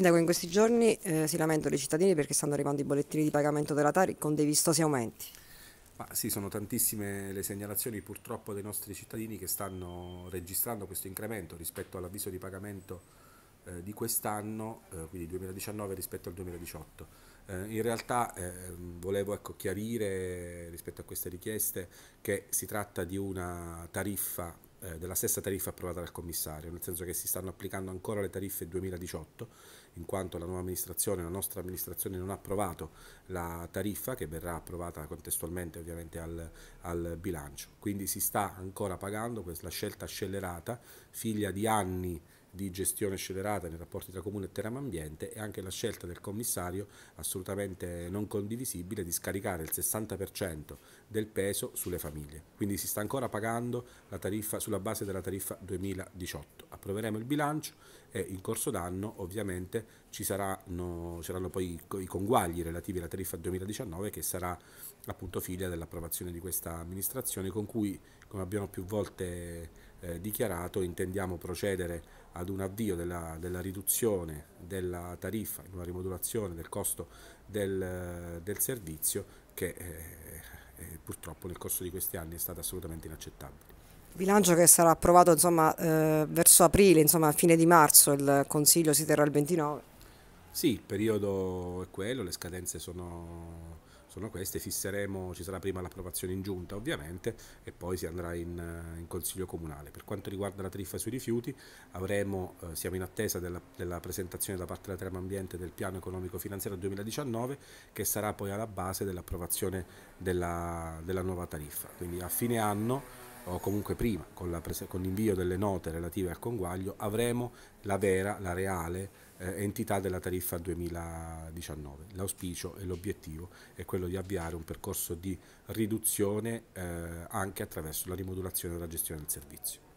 sindaco in questi giorni eh, si lamentano i cittadini perché stanno arrivando i bollettini di pagamento della Tari con dei vistosi aumenti. Ma sì, sono tantissime le segnalazioni purtroppo dei nostri cittadini che stanno registrando questo incremento rispetto all'avviso di pagamento eh, di quest'anno, eh, quindi 2019 rispetto al 2018. Eh, in realtà eh, volevo ecco, chiarire rispetto a queste richieste che si tratta di una tariffa eh, della stessa tariffa approvata dal commissario, nel senso che si stanno applicando ancora le tariffe 2018, in quanto la nuova amministrazione, la nostra amministrazione non ha approvato la tariffa che verrà approvata contestualmente ovviamente al, al bilancio. Quindi si sta ancora pagando questa scelta scellerata, figlia di anni di gestione scelerata nei rapporti tra comune e Teramo Ambiente e anche la scelta del commissario assolutamente non condivisibile di scaricare il 60% del peso sulle famiglie. Quindi si sta ancora pagando la tariffa sulla base della tariffa 2018. Approveremo il bilancio e in corso d'anno ovviamente ci saranno, saranno poi i conguagli relativi alla tariffa 2019 che sarà appunto figlia dell'approvazione di questa amministrazione con cui come abbiamo più volte eh, dichiarato intendiamo procedere ad un avvio della, della, riduzione della tariffa, una rimodulazione del costo del, del servizio che eh, eh, eh, purtroppo nel corso di questi anni è stata assolutamente inaccettabile. Bilancio che sarà approvato insomma, eh, verso aprile, insomma, a fine di marzo, il Consiglio si terrà il 29. Sì, il periodo è quello, le scadenze sono sono queste, fisseremo, ci sarà prima l'approvazione in giunta ovviamente e poi si andrà in, eh, in consiglio comunale. Per quanto riguarda la tariffa sui rifiuti avremo, eh, siamo in attesa della, della, presentazione da parte della Trema Ambiente del piano economico finanziario 2019 che sarà poi alla base dell'approvazione della, della nuova tariffa. Quindi a fine anno o comunque prima con l'invio delle note relative al conguaglio avremo la vera, la reale eh, entità della tariffa 2019. L'auspicio e l'obiettivo è quello di avviare un percorso di riduzione eh, anche attraverso la rimodulazione della gestione del servizio.